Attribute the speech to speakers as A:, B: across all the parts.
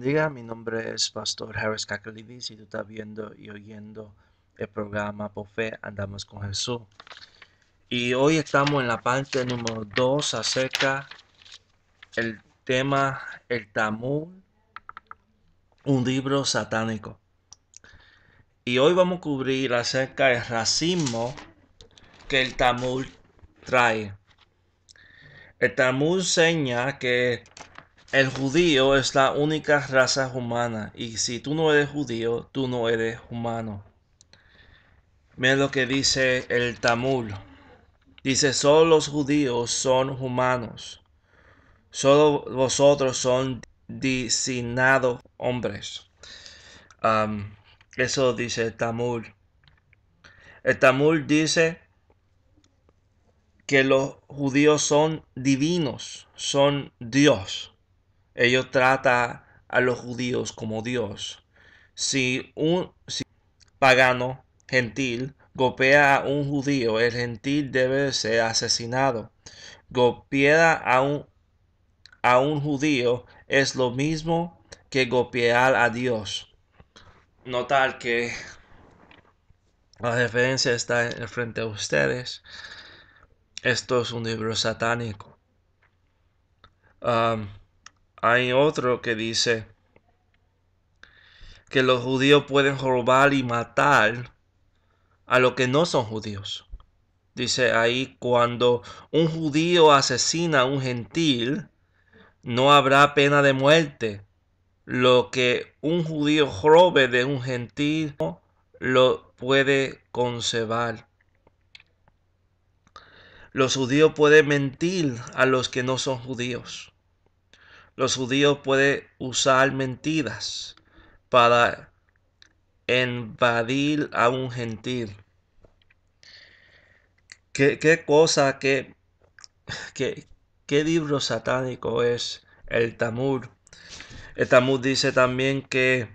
A: Diga, mi nombre es Pastor Harris Cacolivis. si tú estás viendo y oyendo el programa Por Fe Andamos con Jesús. Y hoy estamos en la parte número 2 acerca el tema El Tamul, un libro satánico. Y hoy vamos a cubrir acerca del racismo que el Tamul trae. El Tamul enseña que el judío es la única raza humana y si tú no eres judío, tú no eres humano. Mira lo que dice el Tamul. Dice, solo los judíos son humanos. Solo vosotros son designados hombres. Um, eso dice el Tamul. El Tamul dice que los judíos son divinos, son Dios. Ellos trata a los judíos como Dios. Si un pagano gentil golpea a un judío, el gentil debe ser asesinado. Golpear a un, a un judío es lo mismo que golpear a Dios. Notar que la referencia está frente a ustedes. Esto es un libro satánico. Um, hay otro que dice que los judíos pueden robar y matar a los que no son judíos. Dice ahí, cuando un judío asesina a un gentil, no habrá pena de muerte. Lo que un judío robe de un gentil lo puede conservar. Los judíos pueden mentir a los que no son judíos los judíos pueden usar mentiras para invadir a un gentil. ¿Qué, cosa, qué, qué, libro satánico es el Tamur? El Tamur dice también que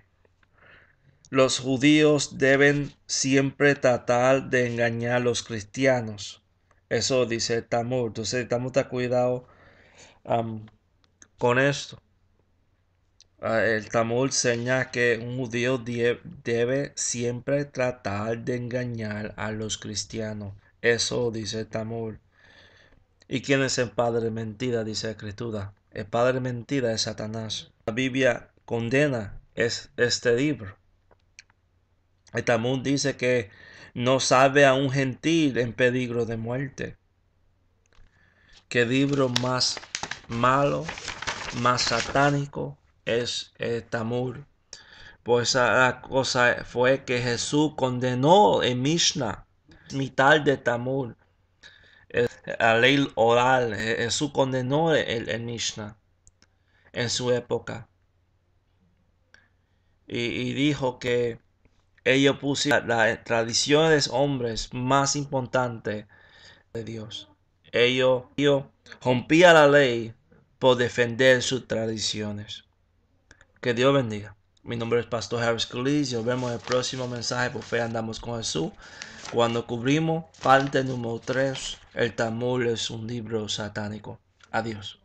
A: los judíos deben siempre tratar de engañar a los cristianos. Eso dice el Tamur. Entonces estamos está cuidado con esto. Ah, el Tamur señala que un judío debe siempre tratar de engañar a los cristianos. Eso dice el Tamur. ¿Y quién es el padre mentira? Dice la escritura. El padre mentira es Satanás. La Biblia condena es, este libro. El Tamur dice que no sabe a un gentil en peligro de muerte. ¿Qué libro más malo más satánico es el este Tamur. Pues la cosa fue que Jesús condenó el Mishnah, mitad de Tamur, este la ley oral. Jesús condenó el, Mishnah en su época. Y, dijo que ellos pusieron las tradiciones hombres más importantes de Dios. Ellos, ellos rompían la ley por defender sus tradiciones. Que Dios bendiga. Mi nombre es Pastor Harris Colis y nos vemos en el próximo mensaje por fe andamos con Jesús. Cuando cubrimos parte número 3, el Tamul es un libro satánico. Adiós.